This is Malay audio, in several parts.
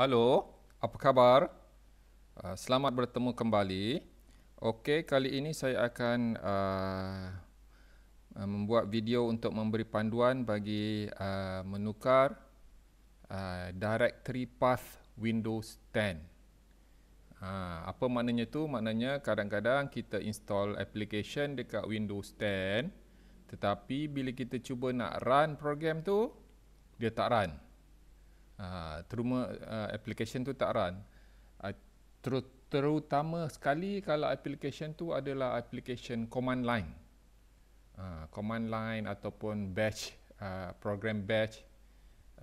Halo, apa khabar? Ah, selamat bertemu kembali. Okey, kali ini saya akan uh, membuat video untuk memberi panduan bagi uh, menukar uh, directory path Windows 10. Ha, apa maknanya tu? Maknanya kadang-kadang kita install application dekat Windows 10 tetapi bila kita cuba nak run program tu, dia tak run uh, ha, terima uh, ha, application tu tak run uh, terutama sekali kalau application tu adalah application command line uh, command line ataupun batch uh, program batch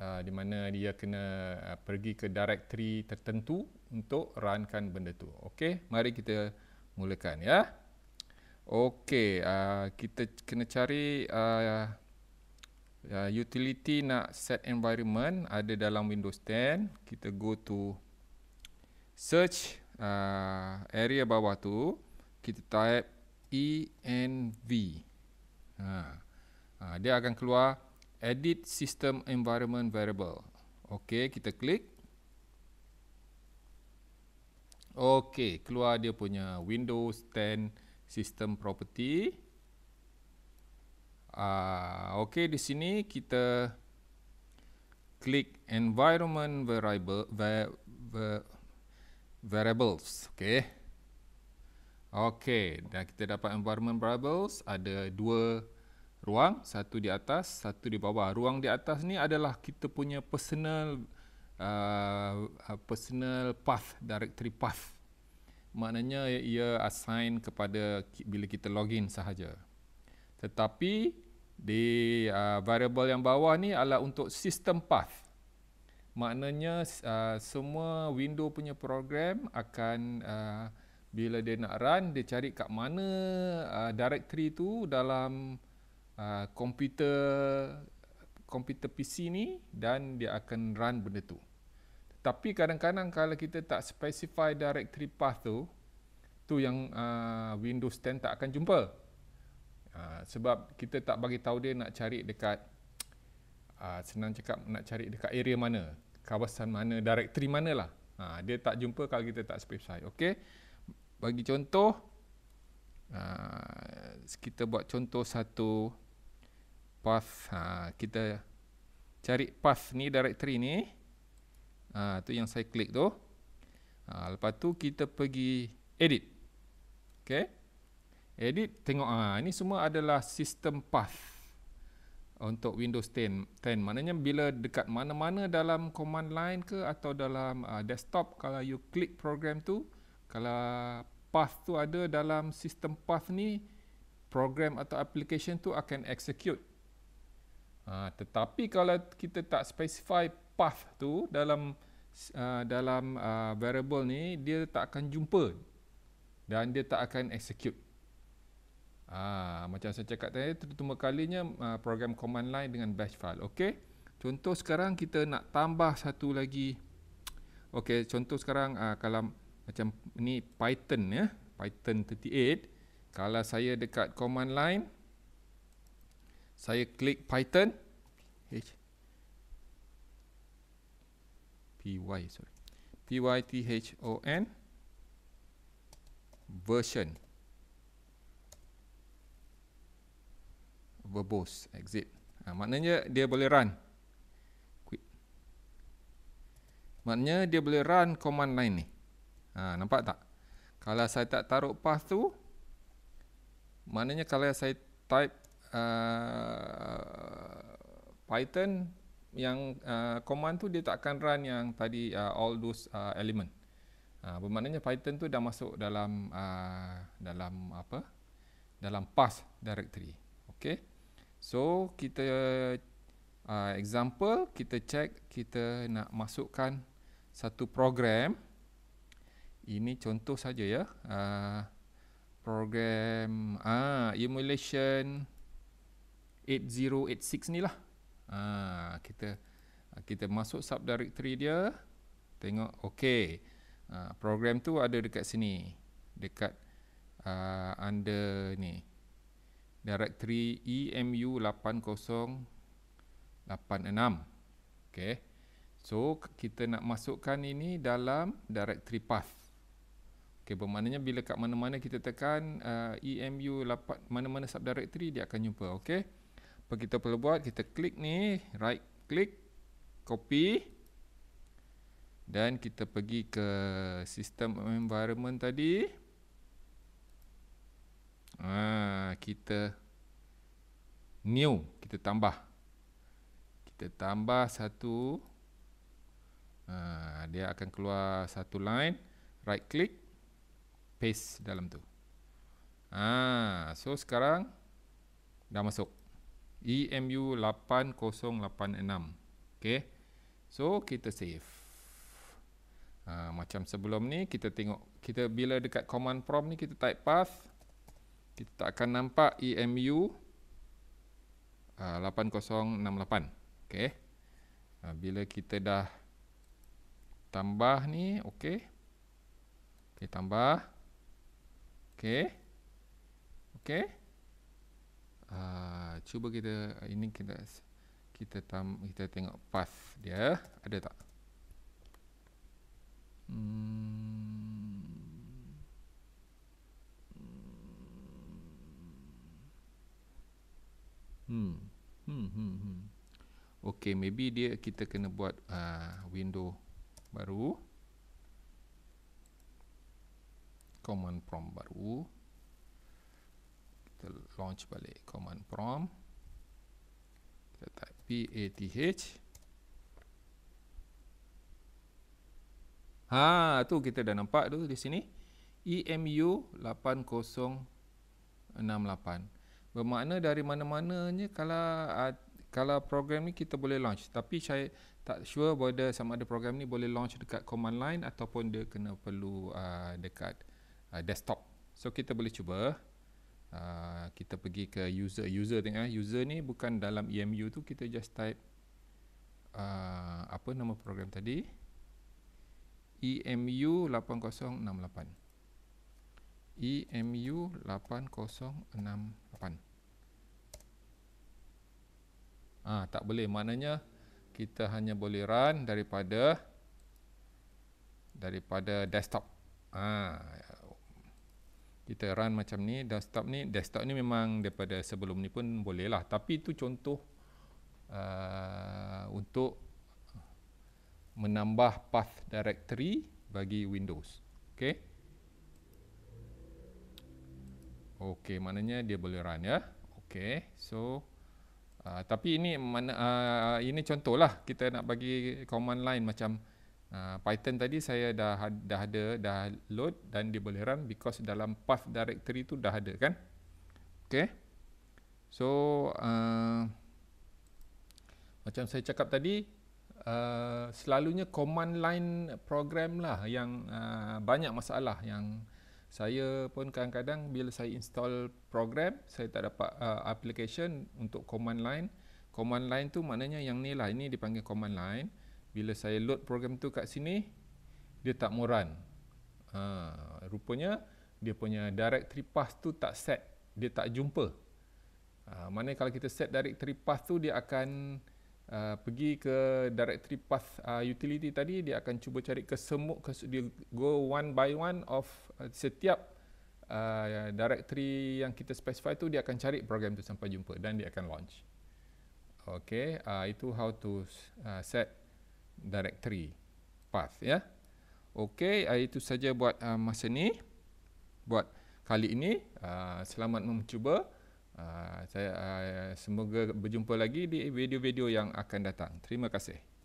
uh, di mana dia kena uh, pergi ke directory tertentu untuk runkan benda tu okey mari kita mulakan ya okey uh, kita kena cari uh, uh, utility nak set environment ada dalam Windows 10 kita go to search uh, area bawah tu kita type env ha. Ha, dia akan keluar edit system environment variable ok kita klik ok keluar dia punya Windows 10 system property Uh, okey di sini kita klik environment variable var, var, variables okey okey dan kita dapat environment variables ada dua ruang satu di atas satu di bawah ruang di atas ni adalah kita punya personal uh, personal path directory path maknanya ia assign kepada bila kita login sahaja tetapi di uh, variable yang bawah ni adalah untuk system path maknanya uh, semua window punya program akan uh, bila dia nak run dia cari kat mana uh, directory tu dalam komputer uh, komputer PC ni dan dia akan run benda tu tapi kadang-kadang kalau kita tak specify directory path tu tu yang uh, Windows 10 tak akan jumpa Ah, sebab kita tak bagi tahu dia nak cari dekat uh, senang cakap nak cari dekat area mana, kawasan mana, directory mana lah. Ha, ah, dia tak jumpa kalau kita tak specify. Okey. Bagi contoh uh, kita buat contoh satu path ha, kita cari path ni directory ni ha, tu yang saya klik tu ha, lepas tu kita pergi edit Okey? Edit, tengok ah ha, ini semua adalah sistem path untuk Windows 10. 10. Maknanya bila dekat mana-mana dalam command line ke atau dalam uh, desktop kalau you click program tu, kalau path tu ada dalam sistem path ni, program atau application tu akan execute. Uh, tetapi kalau kita tak specify path tu dalam uh, dalam uh, variable ni, dia tak akan jumpa dan dia tak akan execute. Ah, macam saya cakap tadi, terutama kalinya uh, program command line dengan batch file. Okey. Contoh sekarang kita nak tambah satu lagi. Okey, contoh sekarang uh, kalau macam ni Python ya, Python 38. Kalau saya dekat command line saya klik Python H PY sorry. PY T H O N version 1.0 verbose exit. Ha, maknanya dia boleh run. Quit. Maknanya dia boleh run command line ni. Ha, nampak tak? Kalau saya tak taruh path tu, maknanya kalau saya type uh, Python yang uh, command tu dia tak akan run yang tadi uh, all those uh, element. Ha, bermaknanya Python tu dah masuk dalam uh, dalam apa? Dalam path directory. Okay. So kita uh, example kita check kita nak masukkan satu program. Ini contoh saja ya. Uh, program ah uh, emulation 8086 ni lah. Ah uh, kita kita masuk sub subdirectory dia. Tengok okey. Uh, ah, program tu ada dekat sini. Dekat uh, under ni directory emu8086 okay. so kita nak masukkan ini dalam directory path Okay, bermaknanya bila kat mana-mana kita tekan uh, emu8 mana-mana sub directory dia akan jumpa Okay. apa kita perlu buat kita klik ni right click copy dan kita pergi ke system environment tadi Ah, kita new, kita tambah. Kita tambah satu. Ah, dia akan keluar satu line. Right click, paste dalam tu. Ah, so sekarang dah masuk. EMU 8086. Okay. So kita save. Ha, macam sebelum ni kita tengok kita bila dekat command prompt ni kita type path kita akan nampak EMU 8068 ah, okey ah, bila kita dah tambah ni okey okey tambah okey okey uh, cuba kita ini kita kita tam, kita tengok path dia ada tak hmm Hmm. Hmm hmm hmm. Okay, maybe dia kita kena buat uh, window baru. Command prompt baru. Kita launch balik command prompt. Kita type H. Ha, tu kita dah nampak tu di sini. EMU 8068 bermakna dari mana-mananya kalau ah, kalau program ni kita boleh launch tapi saya tak sure whether sama ada program ni boleh launch dekat command line ataupun dia kena perlu uh, dekat uh, desktop so kita boleh cuba uh, kita pergi ke user user tengok user ni bukan dalam EMU tu kita just type uh, apa nama program tadi EMU 8068 EMU 8068 Ha, tak boleh. Maknanya kita hanya boleh run daripada daripada desktop. Ha, kita run macam ni. Desktop ni desktop ni memang daripada sebelum ni pun boleh lah. Tapi itu contoh uh, untuk menambah path directory bagi Windows. Okay. Okay, maknanya dia boleh run ya. Okay, so... Uh, tapi ini mana uh, ini contohlah kita nak bagi command line macam uh, Python tadi saya dah dah ada dah load dan dia boleh run because dalam path directory tu dah ada kan. Okey. So uh, macam saya cakap tadi uh, selalunya command line program lah yang uh, banyak masalah yang saya pun kadang-kadang bila saya install program saya tak dapat uh, application untuk command line command line tu maknanya yang ni lah ini dipanggil command line bila saya load program tu kat sini dia tak mau run ha, rupanya dia punya directory path tu tak set dia tak jumpa ha, maknanya kalau kita set directory path tu dia akan Uh, pergi ke directory path uh, utility tadi dia akan cuba cari ke semua ke, dia go one by one of uh, setiap uh, directory yang kita specify tu dia akan cari program tu sampai jumpa dan dia akan launch Okay, uh, itu how to uh, set directory path ya. Yeah. Okay, uh, itu saja buat uh, masa ni. Buat kali ini, uh, selamat mencuba. Ah, saya ah, semoga berjumpa lagi di video-video yang akan datang. Terima kasih.